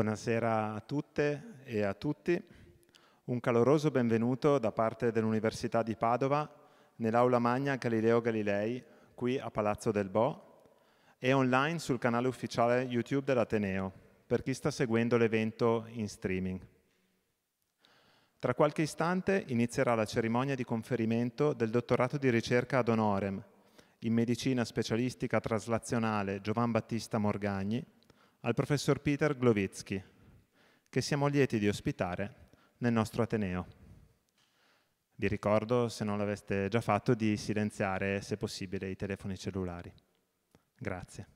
Buonasera a tutte e a tutti. Un caloroso benvenuto da parte dell'Università di Padova nell'Aula Magna Galileo Galilei, qui a Palazzo del Bo, e online sul canale ufficiale YouTube dell'Ateneo, per chi sta seguendo l'evento in streaming. Tra qualche istante inizierà la cerimonia di conferimento del dottorato di ricerca ad honorem in medicina specialistica traslazionale Giovan Battista Morgagni al professor Peter Glovitsky, che siamo lieti di ospitare nel nostro Ateneo. Vi ricordo, se non l'aveste già fatto, di silenziare se possibile i telefoni cellulari. Grazie.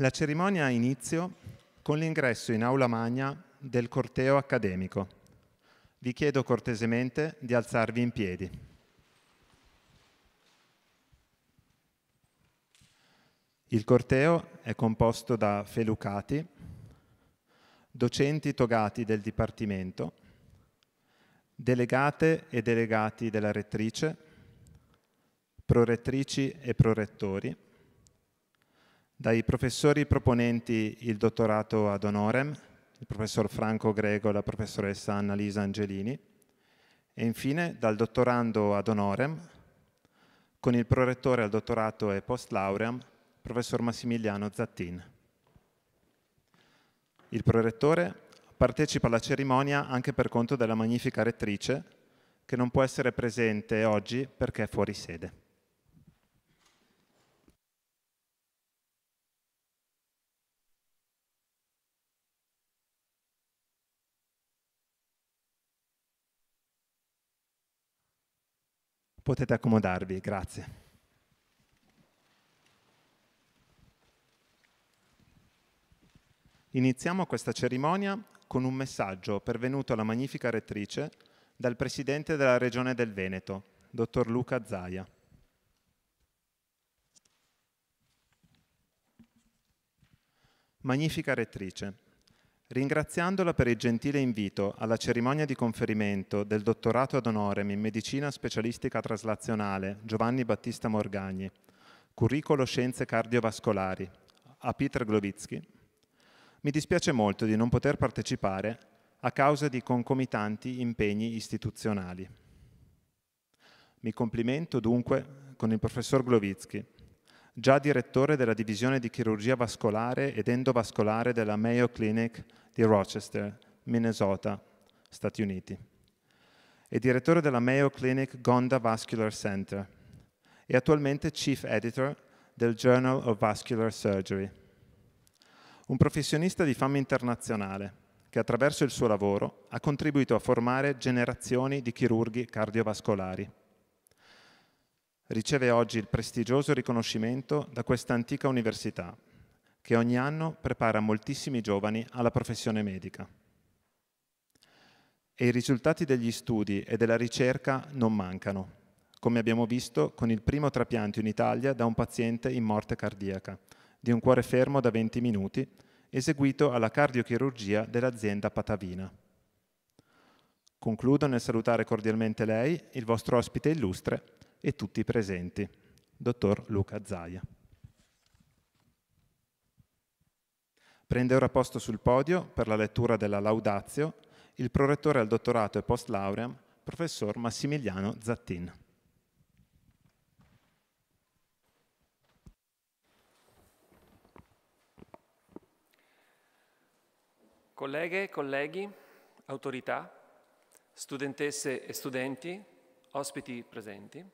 La cerimonia ha inizio con l'ingresso in aula magna del corteo accademico. Vi chiedo cortesemente di alzarvi in piedi. Il corteo è composto da felucati, docenti togati del Dipartimento, delegate e delegati della rettrice, prorettrici e prorettori, dai professori proponenti il dottorato ad honorem, il professor Franco Grego e la professoressa Annalisa Angelini, e infine dal dottorando ad honorem, con il prorettore al dottorato e post lauream, professor Massimiliano Zattin. Il prorettore partecipa alla cerimonia anche per conto della magnifica rettrice, che non può essere presente oggi perché è fuori sede. Potete accomodarvi, grazie. Iniziamo questa cerimonia con un messaggio pervenuto alla magnifica rettrice dal Presidente della Regione del Veneto, Dottor Luca Zaia. Magnifica rettrice, Ringraziandola per il gentile invito alla cerimonia di conferimento del dottorato ad honorem in medicina specialistica traslazionale Giovanni Battista Morgagni, curriculum scienze cardiovascolari, a Peter Glovitsky, mi dispiace molto di non poter partecipare a causa di concomitanti impegni istituzionali. Mi complimento dunque con il professor Glovitsky già direttore della divisione di chirurgia vascolare ed endovascolare della Mayo Clinic di Rochester, Minnesota, Stati Uniti, e direttore della Mayo Clinic Gonda Vascular Center, e attualmente chief editor del Journal of Vascular Surgery. Un professionista di fama internazionale che attraverso il suo lavoro ha contribuito a formare generazioni di chirurghi cardiovascolari riceve oggi il prestigioso riconoscimento da questa antica università, che ogni anno prepara moltissimi giovani alla professione medica. E i risultati degli studi e della ricerca non mancano, come abbiamo visto con il primo trapianto in Italia da un paziente in morte cardiaca, di un cuore fermo da 20 minuti, eseguito alla cardiochirurgia dell'azienda Patavina. Concludo nel salutare cordialmente lei, il vostro ospite illustre, e tutti i presenti. Dottor Luca Zaia. Prende ora posto sul podio per la lettura della Laudatio il prorettore al dottorato e post lauream, professor Massimiliano Zattin. Colleghe, colleghi, autorità, studentesse e studenti, ospiti presenti,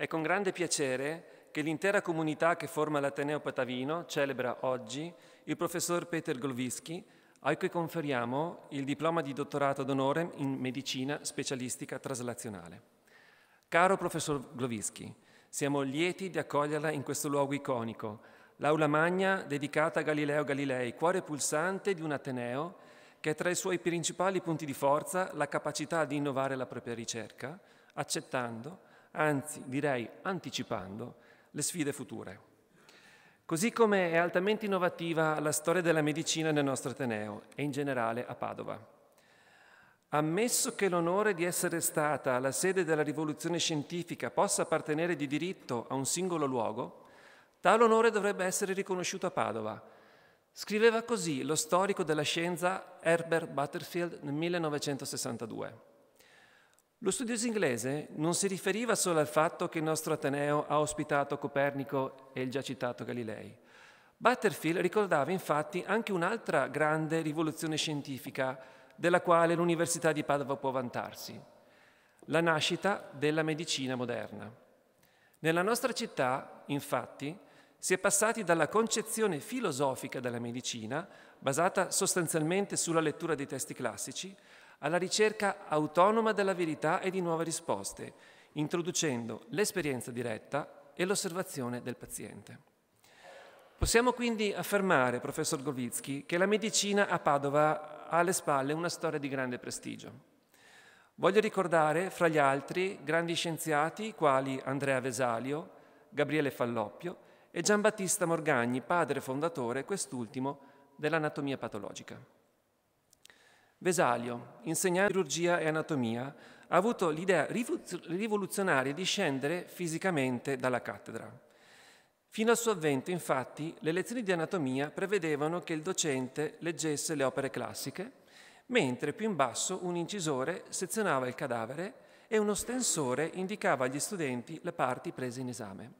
è con grande piacere che l'intera comunità che forma l'Ateneo Patavino celebra oggi il professor Peter Golvischi, a cui conferiamo il diploma di dottorato d'onore in medicina specialistica traslazionale. Caro professor Golvischi, siamo lieti di accoglierla in questo luogo iconico, l'aula magna dedicata a Galileo Galilei, cuore pulsante di un Ateneo che è tra i suoi principali punti di forza la capacità di innovare la propria ricerca, accettando anzi direi anticipando, le sfide future. Così come è altamente innovativa la storia della medicina nel nostro Ateneo e in generale a Padova. Ammesso che l'onore di essere stata la sede della rivoluzione scientifica possa appartenere di diritto a un singolo luogo, tale onore dovrebbe essere riconosciuto a Padova. Scriveva così lo storico della scienza Herbert Butterfield nel 1962. Lo studioso inglese non si riferiva solo al fatto che il nostro Ateneo ha ospitato Copernico e il già citato Galilei. Butterfield ricordava infatti anche un'altra grande rivoluzione scientifica della quale l'Università di Padova può vantarsi, la nascita della medicina moderna. Nella nostra città, infatti, si è passati dalla concezione filosofica della medicina, basata sostanzialmente sulla lettura dei testi classici, alla ricerca autonoma della verità e di nuove risposte, introducendo l'esperienza diretta e l'osservazione del paziente. Possiamo quindi affermare, professor Govitsky, che la medicina a Padova ha alle spalle una storia di grande prestigio. Voglio ricordare, fra gli altri, grandi scienziati quali Andrea Vesalio, Gabriele Falloppio e Giambattista Morgagni, padre fondatore, quest'ultimo, dell'anatomia patologica. Vesalio, insegnante di chirurgia e anatomia, ha avuto l'idea rivoluzionaria di scendere fisicamente dalla cattedra. Fino al suo avvento, infatti, le lezioni di anatomia prevedevano che il docente leggesse le opere classiche, mentre più in basso un incisore sezionava il cadavere e uno stensore indicava agli studenti le parti prese in esame.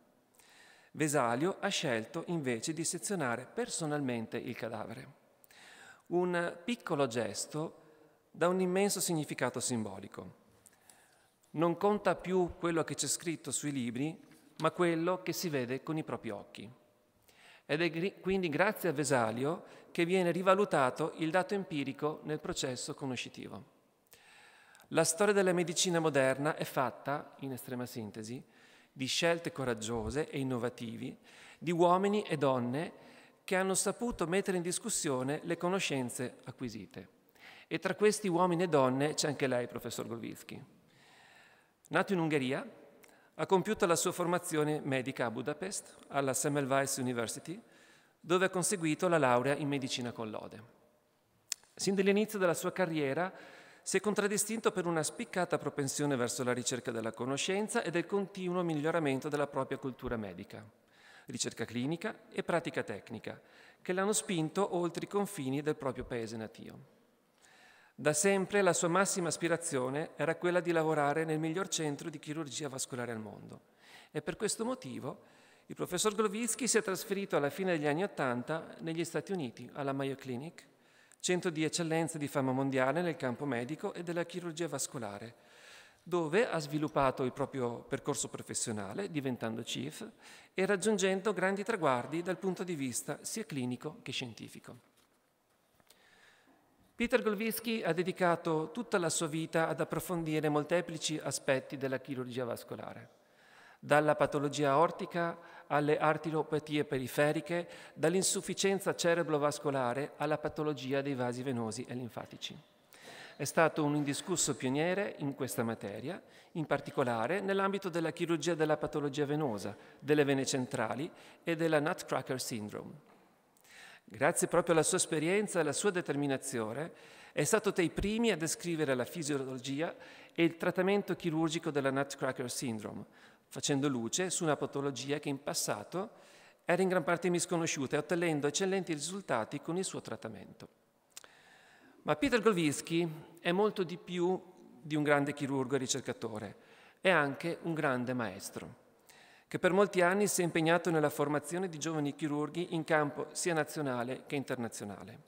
Vesalio ha scelto invece di sezionare personalmente il cadavere un piccolo gesto da un immenso significato simbolico. Non conta più quello che c'è scritto sui libri, ma quello che si vede con i propri occhi. Ed è quindi grazie a Vesalio che viene rivalutato il dato empirico nel processo conoscitivo. La storia della medicina moderna è fatta, in estrema sintesi, di scelte coraggiose e innovativi di uomini e donne che hanno saputo mettere in discussione le conoscenze acquisite. E tra questi uomini e donne c'è anche lei, professor Golvitsky. Nato in Ungheria, ha compiuto la sua formazione medica a Budapest, alla Semmelweis University, dove ha conseguito la laurea in medicina con lode. Sin dall'inizio della sua carriera si è contraddistinto per una spiccata propensione verso la ricerca della conoscenza e del continuo miglioramento della propria cultura medica ricerca clinica e pratica tecnica, che l'hanno spinto oltre i confini del proprio paese natio. Da sempre la sua massima aspirazione era quella di lavorare nel miglior centro di chirurgia vascolare al mondo e per questo motivo il professor Glovitsky si è trasferito alla fine degli anni Ottanta negli Stati Uniti, alla Mayo Clinic, centro di eccellenza di fama mondiale nel campo medico e della chirurgia vascolare, dove ha sviluppato il proprio percorso professionale, diventando chief e raggiungendo grandi traguardi dal punto di vista sia clinico che scientifico. Peter Golvitsky ha dedicato tutta la sua vita ad approfondire molteplici aspetti della chirurgia vascolare, dalla patologia aortica alle artiropatie periferiche, dall'insufficienza cerebrovascolare alla patologia dei vasi venosi e linfatici è stato un indiscusso pioniere in questa materia, in particolare nell'ambito della chirurgia della patologia venosa, delle vene centrali e della Nutcracker Syndrome. Grazie proprio alla sua esperienza e alla sua determinazione, è stato tra i primi a descrivere la fisiologia e il trattamento chirurgico della Nutcracker Syndrome, facendo luce su una patologia che in passato era in gran parte misconosciuta e ottenendo eccellenti risultati con il suo trattamento. Ma Peter Golvitsky è molto di più di un grande chirurgo e ricercatore, è anche un grande maestro che per molti anni si è impegnato nella formazione di giovani chirurghi in campo sia nazionale che internazionale.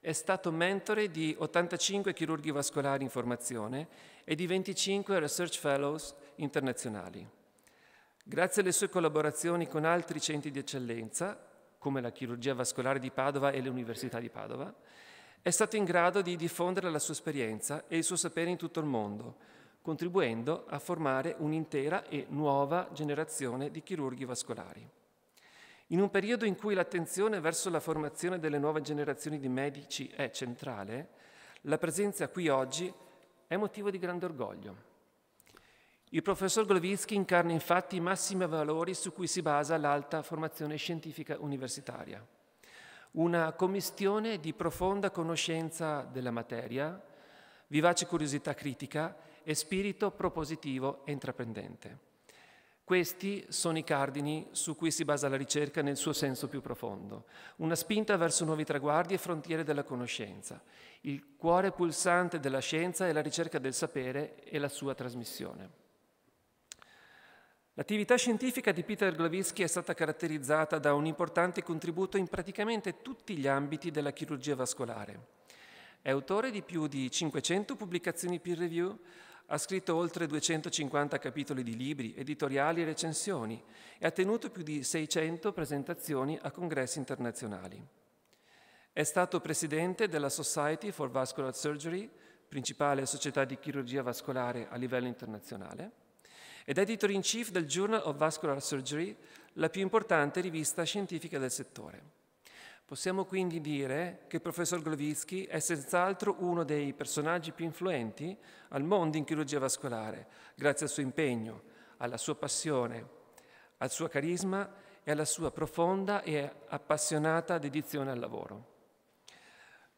È stato mentore di 85 chirurghi vascolari in formazione e di 25 Research Fellows internazionali. Grazie alle sue collaborazioni con altri centri di eccellenza, come la chirurgia vascolare di Padova e l'Università di Padova, è stato in grado di diffondere la sua esperienza e il suo sapere in tutto il mondo, contribuendo a formare un'intera e nuova generazione di chirurghi vascolari. In un periodo in cui l'attenzione verso la formazione delle nuove generazioni di medici è centrale, la presenza qui oggi è motivo di grande orgoglio. Il professor Glovitsky incarna infatti i massimi valori su cui si basa l'alta formazione scientifica universitaria una commistione di profonda conoscenza della materia, vivace curiosità critica e spirito propositivo e intraprendente. Questi sono i cardini su cui si basa la ricerca nel suo senso più profondo, una spinta verso nuovi traguardi e frontiere della conoscenza. Il cuore pulsante della scienza è la ricerca del sapere e la sua trasmissione. L'attività scientifica di Peter Glavinsky è stata caratterizzata da un importante contributo in praticamente tutti gli ambiti della chirurgia vascolare. È autore di più di 500 pubblicazioni peer review, ha scritto oltre 250 capitoli di libri, editoriali e recensioni e ha tenuto più di 600 presentazioni a congressi internazionali. È stato presidente della Society for Vascular Surgery, principale società di chirurgia vascolare a livello internazionale, ed editor in chief del Journal of Vascular Surgery, la più importante rivista scientifica del settore. Possiamo quindi dire che il professor Glovitsky è senz'altro uno dei personaggi più influenti al mondo in chirurgia vascolare, grazie al suo impegno, alla sua passione, al suo carisma e alla sua profonda e appassionata dedizione al lavoro.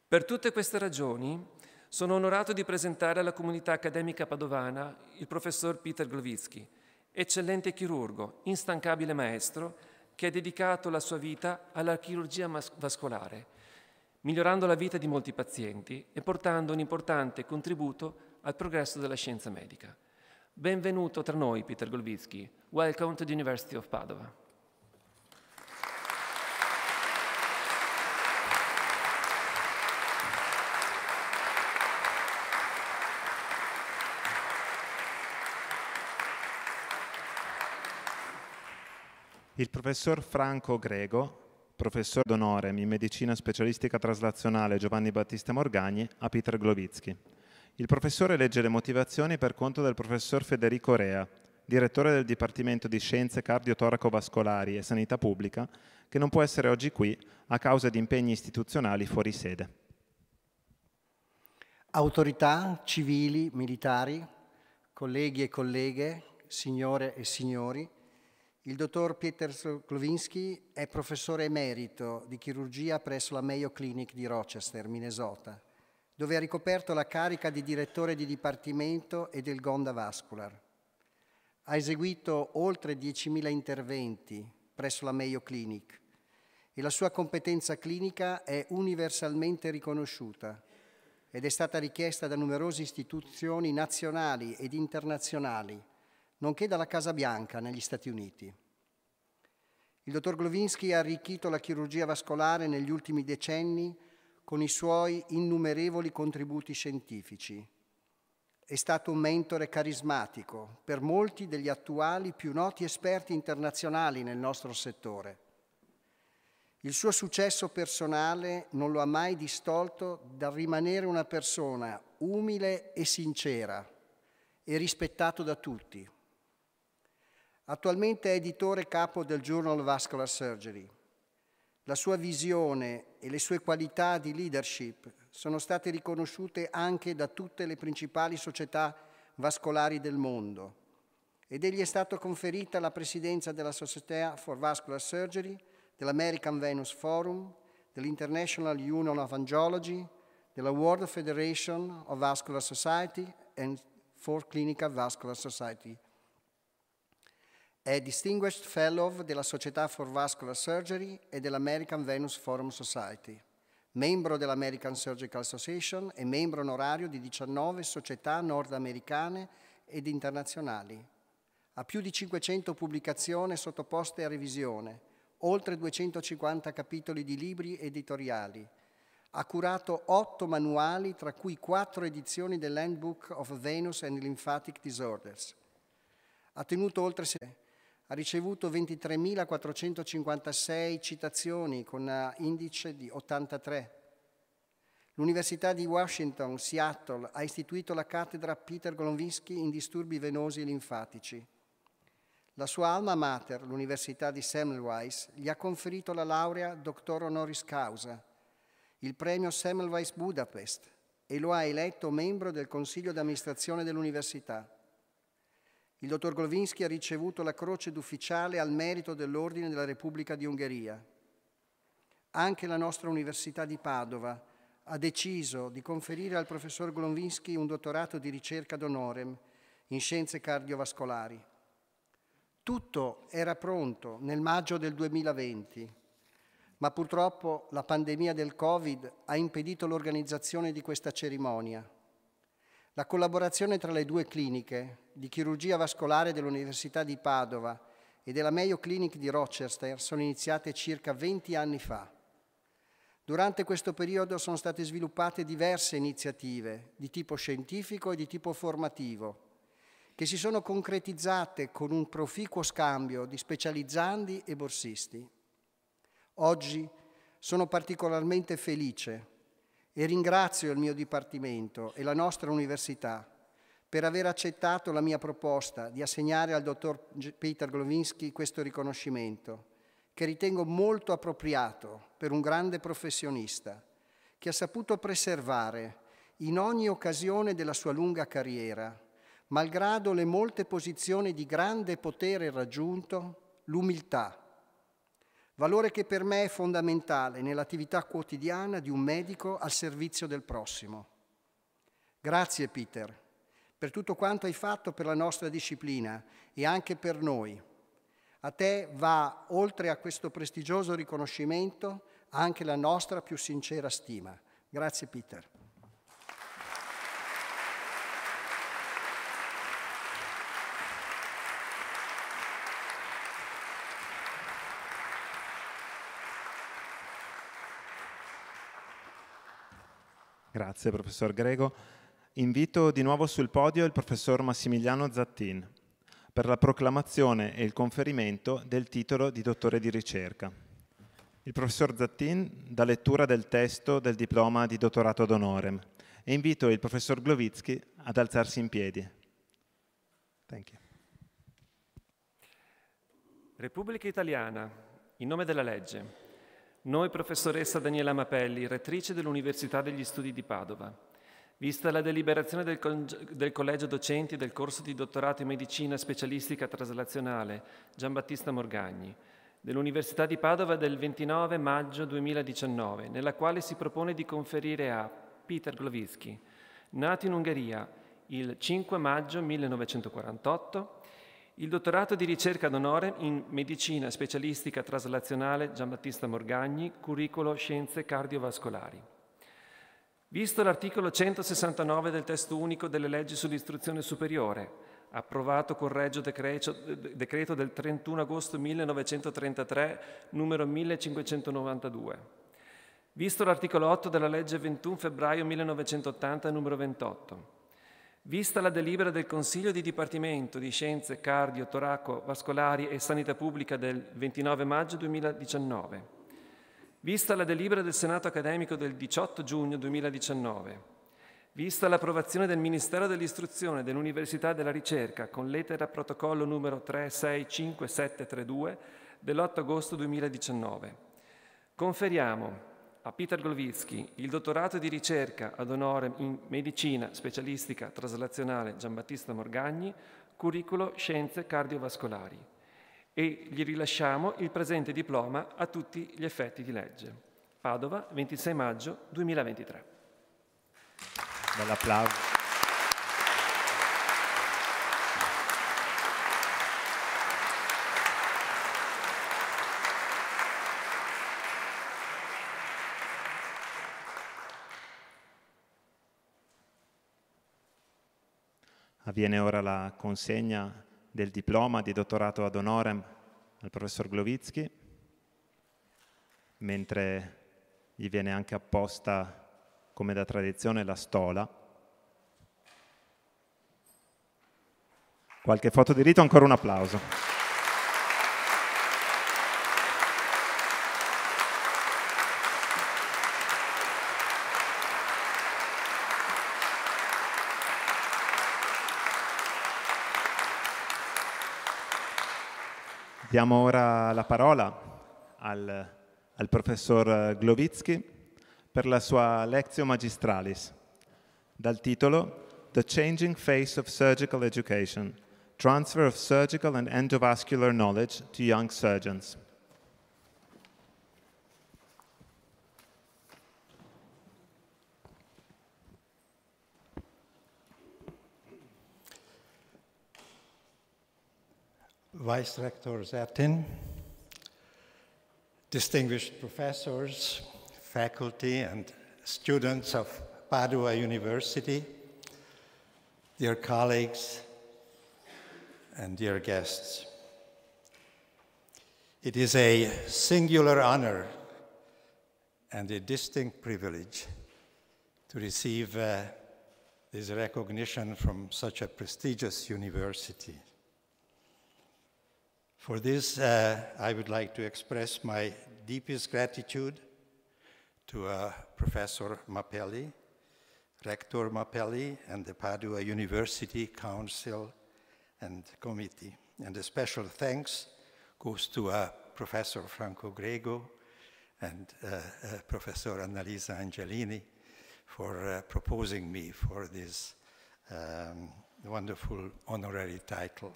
Per tutte queste ragioni, sono onorato di presentare alla comunità accademica padovana il professor Peter Glovitsky, eccellente chirurgo, instancabile maestro, che ha dedicato la sua vita alla chirurgia vascolare, migliorando la vita di molti pazienti e portando un importante contributo al progresso della scienza medica. Benvenuto tra noi, Peter Golvitsky. Welcome to the University of Padova. il professor Franco Grego, professor d'onore in medicina specialistica traslazionale Giovanni Battista Morgagni a Peter Glovitsky. Il professore legge le motivazioni per conto del professor Federico Rea, direttore del Dipartimento di Scienze Cardiotoraco-Vascolari e Sanità Pubblica, che non può essere oggi qui a causa di impegni istituzionali fuori sede. Autorità, civili, militari, colleghi e colleghe, signore e signori, il dottor Pieter Klovinsky è professore emerito di chirurgia presso la Mayo Clinic di Rochester, Minnesota, dove ha ricoperto la carica di direttore di dipartimento e del Gonda Vascular. Ha eseguito oltre 10.000 interventi presso la Mayo Clinic e la sua competenza clinica è universalmente riconosciuta ed è stata richiesta da numerose istituzioni nazionali ed internazionali nonché dalla Casa Bianca negli Stati Uniti. Il dottor Glovinsky ha arricchito la chirurgia vascolare negli ultimi decenni con i suoi innumerevoli contributi scientifici. È stato un mentore carismatico per molti degli attuali più noti esperti internazionali nel nostro settore. Il suo successo personale non lo ha mai distolto dal rimanere una persona umile e sincera e rispettato da tutti. Attualmente è editore capo del Journal of Vascular Surgery. La sua visione e le sue qualità di leadership sono state riconosciute anche da tutte le principali società vascolari del mondo ed egli è stato conferita la presidenza della Società for Vascular Surgery, dell'American Venus Forum, dell'International Union of Angiology, della World Federation of Vascular Society and for Clinical Vascular Society è Distinguished Fellow della Società for Vascular Surgery e dell'American Venus Forum Society, membro dell'American Surgical Association e membro onorario di 19 società nordamericane ed internazionali. Ha più di 500 pubblicazioni sottoposte a revisione, oltre 250 capitoli di libri editoriali. Ha curato 8 manuali, tra cui 4 edizioni dell'Handbook of Venus and Lymphatic Disorders. Ha tenuto oltre 6 ha ricevuto 23.456 citazioni con indice di 83. L'Università di Washington, Seattle, ha istituito la cattedra Peter Golonvinsky in disturbi venosi e linfatici. La sua alma mater, l'Università di Semmelweis, gli ha conferito la laurea dottor honoris causa, il premio Semmelweis Budapest e lo ha eletto membro del consiglio d'amministrazione dell'università. Il dottor Golvinsky ha ricevuto la Croce d'Ufficiale al merito dell'Ordine della Repubblica di Ungheria. Anche la nostra Università di Padova ha deciso di conferire al professor Golvinsky un dottorato di ricerca d'onorem in scienze cardiovascolari. Tutto era pronto nel maggio del 2020, ma purtroppo la pandemia del Covid ha impedito l'organizzazione di questa cerimonia. La collaborazione tra le due cliniche di chirurgia vascolare dell'Università di Padova e della Mayo Clinic di Rochester sono iniziate circa 20 anni fa. Durante questo periodo sono state sviluppate diverse iniziative di tipo scientifico e di tipo formativo, che si sono concretizzate con un proficuo scambio di specializzandi e borsisti. Oggi sono particolarmente felice e ringrazio il mio Dipartimento e la nostra Università per aver accettato la mia proposta di assegnare al dottor Peter Glovinsky questo riconoscimento, che ritengo molto appropriato per un grande professionista, che ha saputo preservare in ogni occasione della sua lunga carriera, malgrado le molte posizioni di grande potere raggiunto, l'umiltà valore che per me è fondamentale nell'attività quotidiana di un medico al servizio del prossimo. Grazie Peter per tutto quanto hai fatto per la nostra disciplina e anche per noi. A te va, oltre a questo prestigioso riconoscimento, anche la nostra più sincera stima. Grazie Peter. Grazie professor Grego. Invito di nuovo sul podio il professor Massimiliano Zattin per la proclamazione e il conferimento del titolo di dottore di ricerca. Il professor Zattin dà lettura del testo del diploma di dottorato ad honorem e invito il professor Glovitsky ad alzarsi in piedi. Thank you. Repubblica Italiana, in nome della legge, noi professoressa Daniela Mapelli, rettrice dell'Università degli Studi di Padova. Vista la deliberazione del, co del Collegio Docenti del corso di dottorato in Medicina Specialistica Traslazionale Giambattista Morgagni, dell'Università di Padova del 29 maggio 2019, nella quale si propone di conferire a Peter Glovitsky, nato in Ungheria il 5 maggio 1948, il dottorato di ricerca d'onore in medicina specialistica traslazionale Giambattista Morgagni, curriculum Scienze cardiovascolari. Visto l'articolo 169 del testo unico delle leggi sull'istruzione superiore, approvato con regio decreto del 31 agosto 1933, numero 1592. Visto l'articolo 8 della legge 21 febbraio 1980, numero 28 Vista la delibera del Consiglio di Dipartimento di Scienze Cardio, Toraco, Vascolari e Sanità Pubblica del 29 maggio 2019, vista la delibera del Senato Accademico del 18 giugno 2019, vista l'approvazione del Ministero dell'Istruzione, dell'Università e della Ricerca con lettera protocollo numero 365732 dell'8 agosto 2019, conferiamo a Peter Glovitsky il dottorato di ricerca ad onore in medicina specialistica traslazionale Giambattista Morgagni, curriculo Scienze Cardiovascolari e gli rilasciamo il presente diploma a tutti gli effetti di legge. Padova, 26 maggio 2023. Bell'applauso. Avviene ora la consegna del diploma di dottorato ad honorem al professor Glovitsky, mentre gli viene anche apposta, come da tradizione, la stola. Qualche foto di rito, ancora un applauso. Diamo ora la parola al, al professor Glovitsky per la sua lezione Magistralis dal titolo The Changing Face of Surgical Education, Transfer of Surgical and Endovascular Knowledge to Young Surgeons. Vice Rector Zaptin, distinguished professors, faculty, and students of Padua University, dear colleagues, and dear guests. It is a singular honor and a distinct privilege to receive uh, this recognition from such a prestigious university. For this, uh, I would like to express my deepest gratitude to uh, Professor Mappelli, Rector Mappelli, and the Padua University Council and Committee. And a special thanks goes to uh, Professor Franco Grego and uh, uh, Professor Annalisa Angelini for uh, proposing me for this um, wonderful honorary title.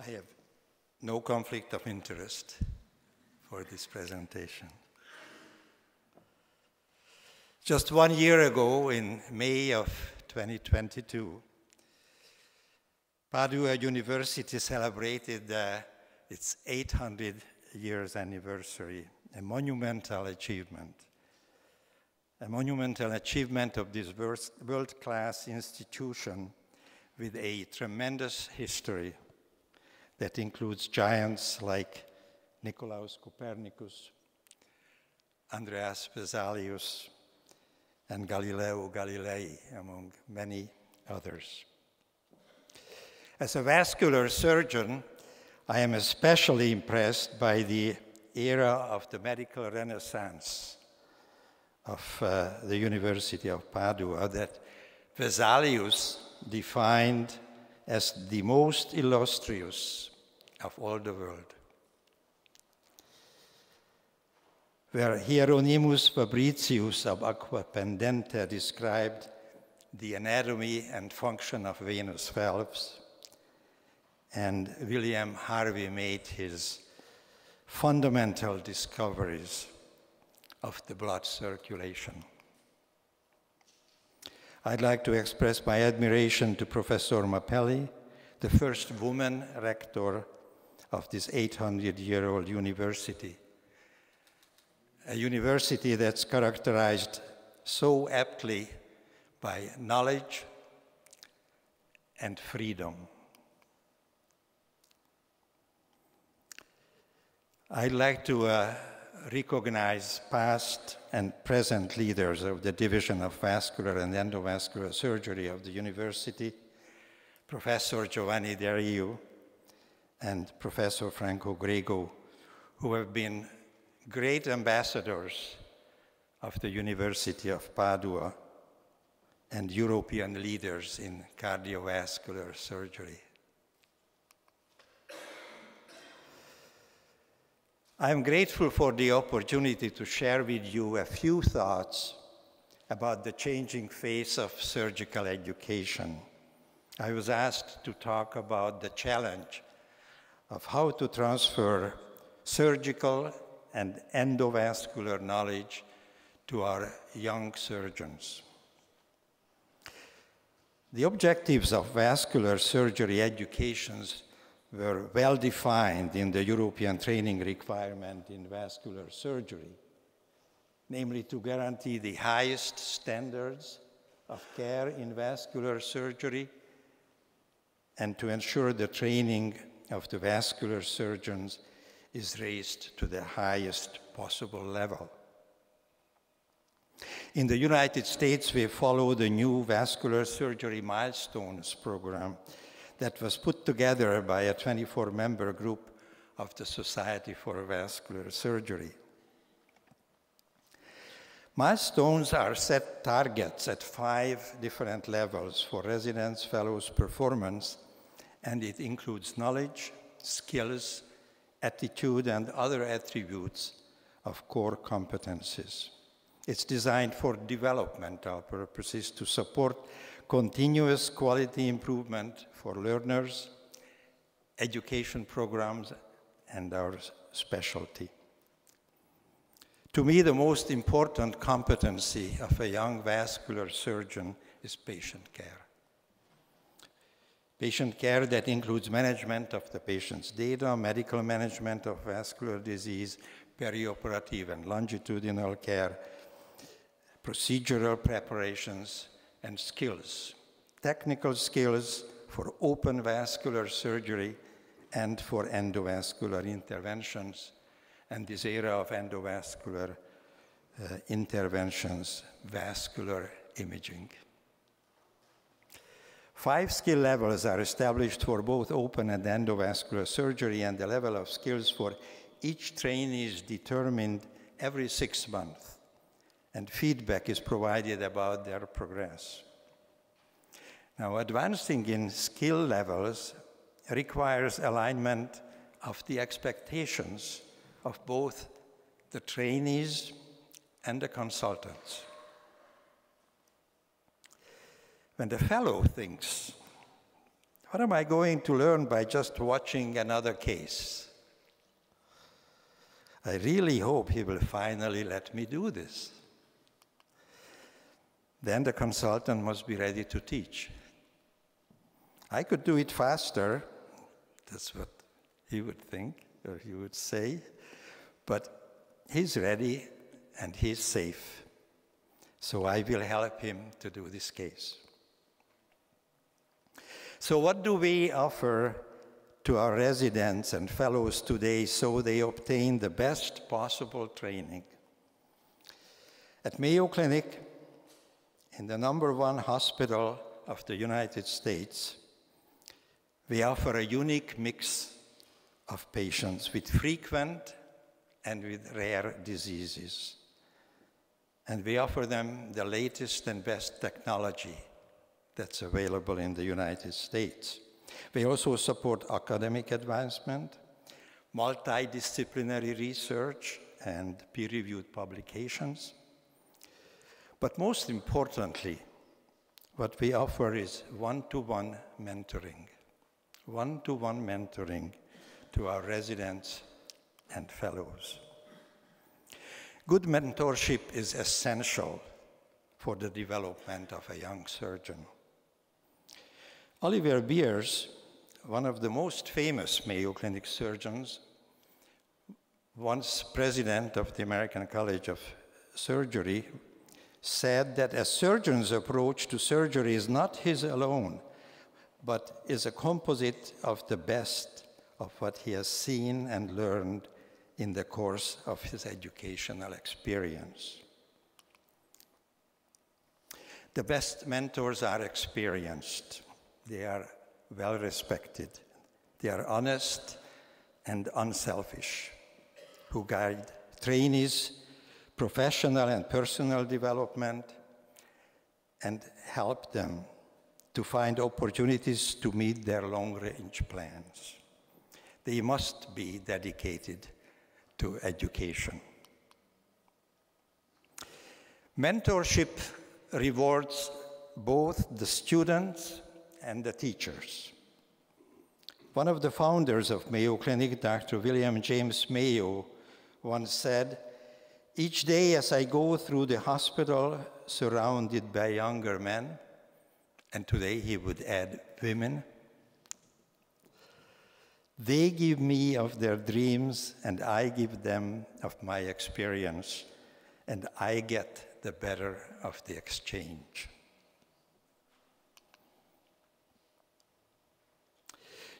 I have no conflict of interest for this presentation. Just one year ago, in May of 2022, Padua University celebrated uh, its 800 years anniversary, a monumental achievement. A monumental achievement of this world-class institution with a tremendous history that includes giants like Nicolaus Copernicus, Andreas Vesalius, and Galileo Galilei, among many others. As a vascular surgeon, I am especially impressed by the era of the medical renaissance of uh, the University of Padua that Vesalius defined as the most illustrious of all the world. Where Hieronymus Fabricius of Aquapendente described the anatomy and function of Venus valves, and William Harvey made his fundamental discoveries of the blood circulation. I'd like to express my admiration to Professor Mapelli, the first woman rector of this 800-year-old university. A university that's characterized so aptly by knowledge and freedom. I'd like to uh, recognize past and present leaders of the Division of Vascular and Endovascular Surgery of the University, Professor Giovanni Dariu, and Professor Franco Grego, who have been great ambassadors of the University of Padua and European leaders in cardiovascular surgery. I am grateful for the opportunity to share with you a few thoughts about the changing face of surgical education. I was asked to talk about the challenge of how to transfer surgical and endovascular knowledge to our young surgeons. The objectives of vascular surgery educations were well defined in the European training requirement in vascular surgery, namely to guarantee the highest standards of care in vascular surgery and to ensure the training of the vascular surgeons is raised to the highest possible level. In the United States, we follow the new vascular surgery milestones program that was put together by a 24 member group of the Society for Vascular Surgery. Milestones are set targets at five different levels for residents, fellows, performance, and it includes knowledge, skills, attitude, and other attributes of core competencies. It's designed for developmental purposes to support continuous quality improvement for learners, education programs, and our specialty. To me, the most important competency of a young vascular surgeon is patient care. Patient care that includes management of the patient's data, medical management of vascular disease, perioperative and longitudinal care, procedural preparations, and skills. Technical skills for open vascular surgery and for endovascular interventions. And this era of endovascular uh, interventions, vascular imaging. Five skill levels are established for both open and endovascular surgery, and the level of skills for each trainee is determined every six months, and feedback is provided about their progress. Now, advancing in skill levels requires alignment of the expectations of both the trainees and the consultants. when the fellow thinks, what am I going to learn by just watching another case? I really hope he will finally let me do this. Then the consultant must be ready to teach. I could do it faster, that's what he would think or he would say, but he's ready and he's safe. So I will help him to do this case. So what do we offer to our residents and fellows today so they obtain the best possible training? At Mayo Clinic, in the number one hospital of the United States, we offer a unique mix of patients with frequent and with rare diseases. And we offer them the latest and best technology that's available in the United States. We also support academic advancement, multidisciplinary research, and peer-reviewed publications. But most importantly, what we offer is one-to-one -one mentoring, one-to-one -one mentoring to our residents and fellows. Good mentorship is essential for the development of a young surgeon. Oliver Beers, one of the most famous Mayo Clinic surgeons, once president of the American College of Surgery, said that a surgeon's approach to surgery is not his alone, but is a composite of the best of what he has seen and learned in the course of his educational experience. The best mentors are experienced. They are well respected. They are honest and unselfish, who guide trainees, professional and personal development, and help them to find opportunities to meet their long-range plans. They must be dedicated to education. Mentorship rewards both the students and the teachers. One of the founders of Mayo Clinic, Dr. William James Mayo, once said, each day as I go through the hospital surrounded by younger men, and today he would add women, they give me of their dreams and I give them of my experience, and I get the better of the exchange.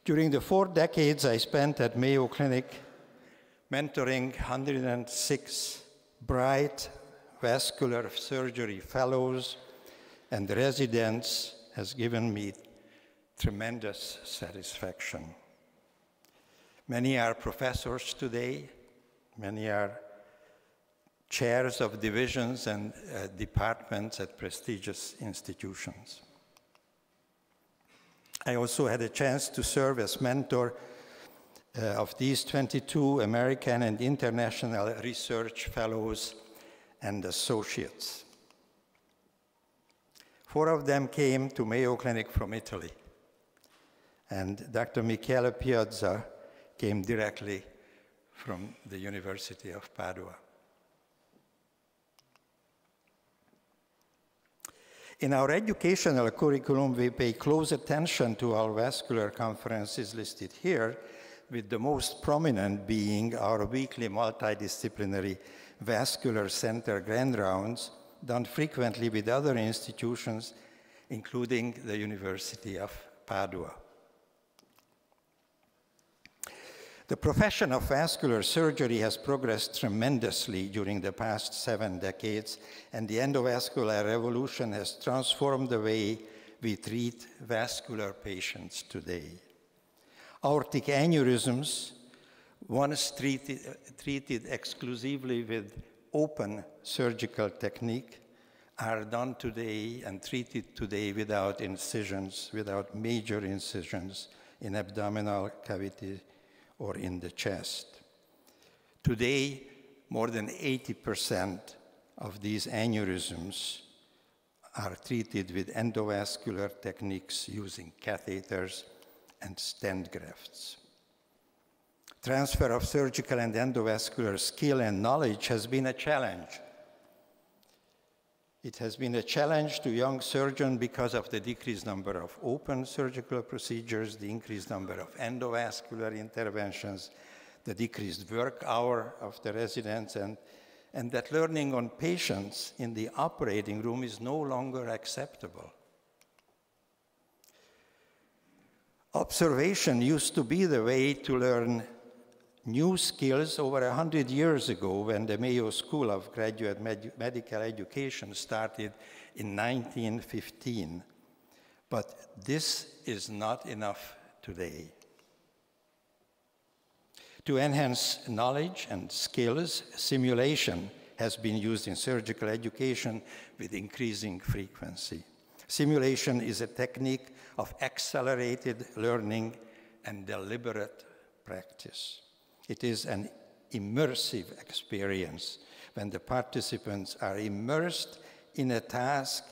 During the four decades I spent at Mayo Clinic, mentoring 106 bright vascular surgery fellows and residents has given me tremendous satisfaction. Many are professors today, many are chairs of divisions and uh, departments at prestigious institutions. I also had a chance to serve as mentor uh, of these 22 American and international research fellows and associates. Four of them came to Mayo Clinic from Italy, and Dr. Michele Piazza came directly from the University of Padua. In our educational curriculum, we pay close attention to our vascular conferences listed here, with the most prominent being our weekly multidisciplinary vascular center grand rounds, done frequently with other institutions, including the University of Padua. The profession of vascular surgery has progressed tremendously during the past seven decades, and the endovascular revolution has transformed the way we treat vascular patients today. Aortic aneurysms, once treated, treated exclusively with open surgical technique, are done today and treated today without incisions, without major incisions in abdominal cavity or in the chest. Today, more than 80% of these aneurysms are treated with endovascular techniques using catheters and stent grafts. Transfer of surgical and endovascular skill and knowledge has been a challenge it has been a challenge to young surgeons because of the decreased number of open surgical procedures, the increased number of endovascular interventions, the decreased work hour of the residents, and, and that learning on patients in the operating room is no longer acceptable. Observation used to be the way to learn new skills over 100 years ago when the Mayo School of Graduate Med Medical Education started in 1915. But this is not enough today. To enhance knowledge and skills, simulation has been used in surgical education with increasing frequency. Simulation is a technique of accelerated learning and deliberate practice. It is an immersive experience when the participants are immersed in a task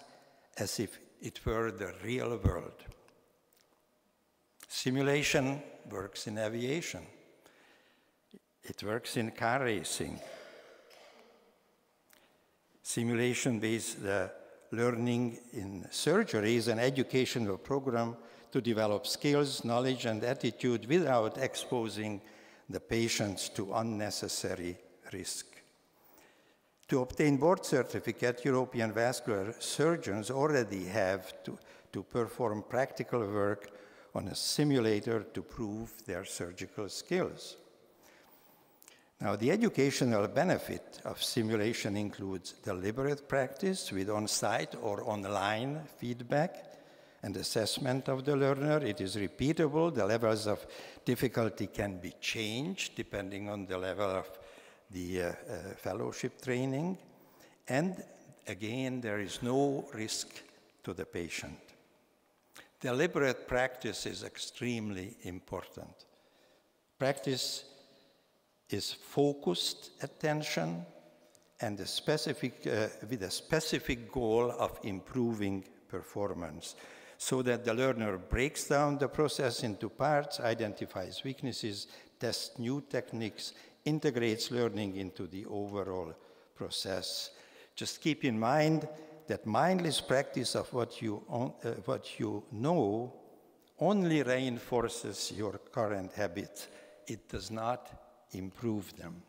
as if it were the real world. Simulation works in aviation. It works in car racing. Simulation based uh, learning in surgery is an educational program to develop skills, knowledge, and attitude without exposing the patients to unnecessary risk. To obtain board certificate, European vascular surgeons already have to, to perform practical work on a simulator to prove their surgical skills. Now, the educational benefit of simulation includes deliberate practice with on-site or online feedback, and assessment of the learner. It is repeatable. The levels of difficulty can be changed depending on the level of the uh, uh, fellowship training. And again, there is no risk to the patient. Deliberate practice is extremely important. Practice is focused attention and a specific, uh, with a specific goal of improving performance so that the learner breaks down the process into parts, identifies weaknesses, tests new techniques, integrates learning into the overall process. Just keep in mind that mindless practice of what you, on, uh, what you know only reinforces your current habit. It does not improve them.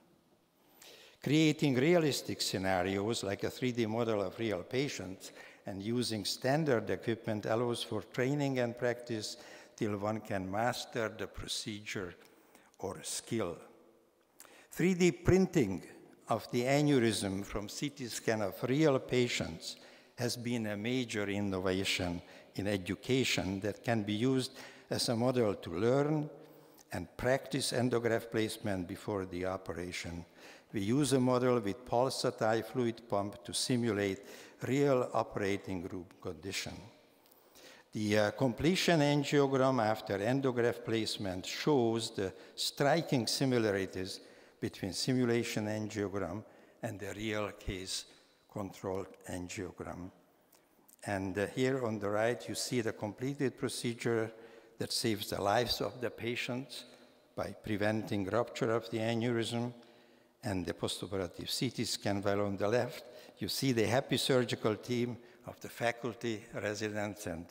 Creating realistic scenarios, like a 3D model of real patients, and using standard equipment allows for training and practice till one can master the procedure or skill. 3D printing of the aneurysm from CT scan of real patients has been a major innovation in education that can be used as a model to learn and practice endograph placement before the operation. We use a model with pulsatile fluid pump to simulate real operating room condition. The uh, completion angiogram after endograph placement shows the striking similarities between simulation angiogram and the real case controlled angiogram. And uh, here on the right, you see the completed procedure that saves the lives of the patients by preventing rupture of the aneurysm and the postoperative CT scan, while on the left, you see the happy surgical team of the faculty, residents, and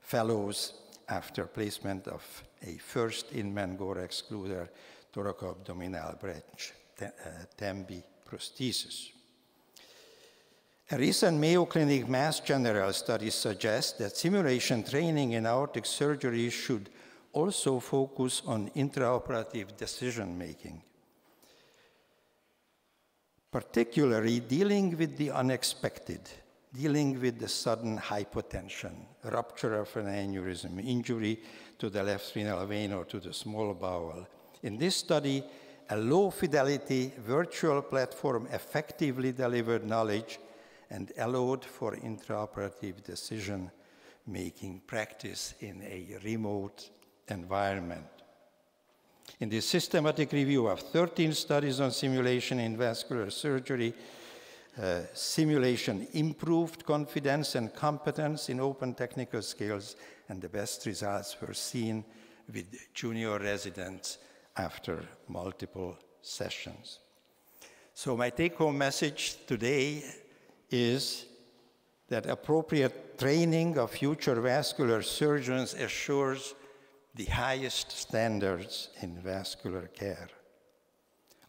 fellows after placement of a first in-man gore excluder thoracoabdominal branch, uh, TEMBI prosthesis. A recent Mayo Clinic Mass General study suggests that simulation training in aortic surgery should also focus on intraoperative decision making particularly dealing with the unexpected, dealing with the sudden hypotension, rupture of an aneurysm, injury to the left renal vein or to the small bowel. In this study, a low fidelity virtual platform effectively delivered knowledge and allowed for intraoperative decision making practice in a remote environment. In this systematic review of 13 studies on simulation in vascular surgery, uh, simulation improved confidence and competence in open technical skills, and the best results were seen with junior residents after multiple sessions. So, my take home message today is that appropriate training of future vascular surgeons assures the highest standards in vascular care.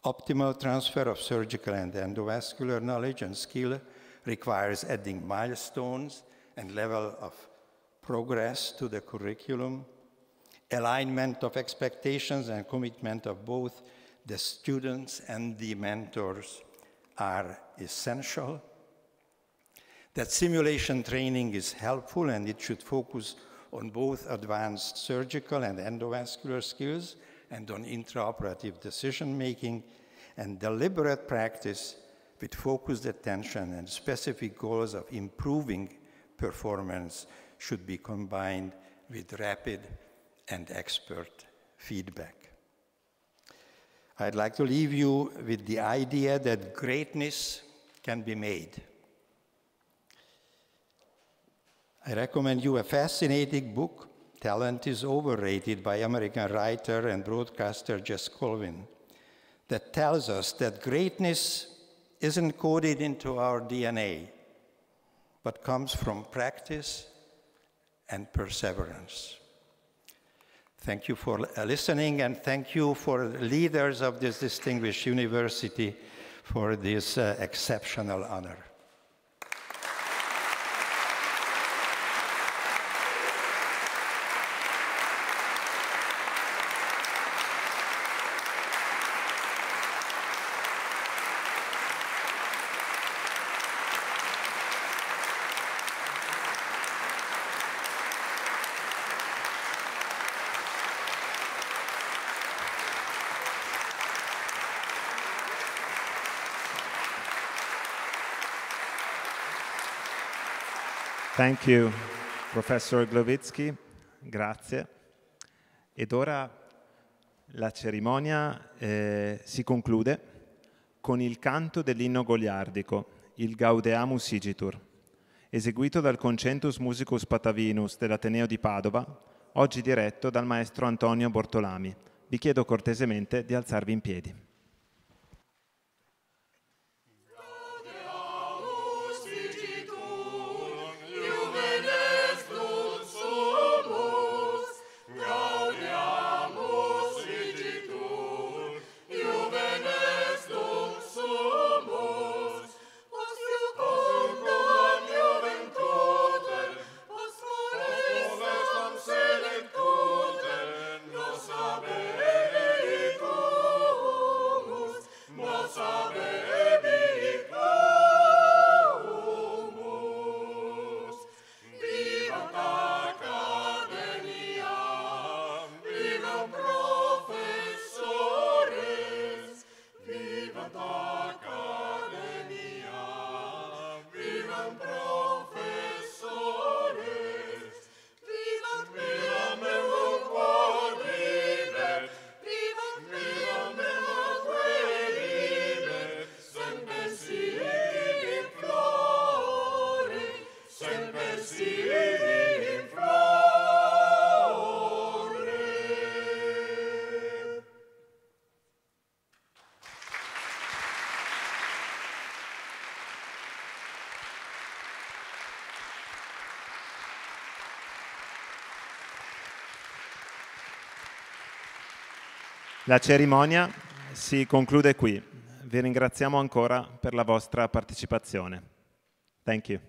Optimal transfer of surgical and endovascular knowledge and skill requires adding milestones and level of progress to the curriculum, alignment of expectations and commitment of both the students and the mentors are essential, that simulation training is helpful and it should focus on both advanced surgical and endovascular skills and on intraoperative decision making and deliberate practice with focused attention and specific goals of improving performance should be combined with rapid and expert feedback. I'd like to leave you with the idea that greatness can be made. I recommend you a fascinating book, Talent is Overrated, by American writer and broadcaster Jess Colvin, that tells us that greatness isn't coded into our DNA, but comes from practice and perseverance. Thank you for uh, listening, and thank you for leaders of this distinguished university for this uh, exceptional honor. Thank you, Professor Glovitsky, grazie. Ed ora la cerimonia eh, si conclude con il canto dell'inno goliardico, il Gaudeamus Igitur, eseguito dal Concentus Musicus Patavinus dell'Ateneo di Padova, oggi diretto dal maestro Antonio Bortolami. Vi chiedo cortesemente di alzarvi in piedi. La cerimonia si conclude qui. Vi ringraziamo ancora per la vostra partecipazione. Thank you.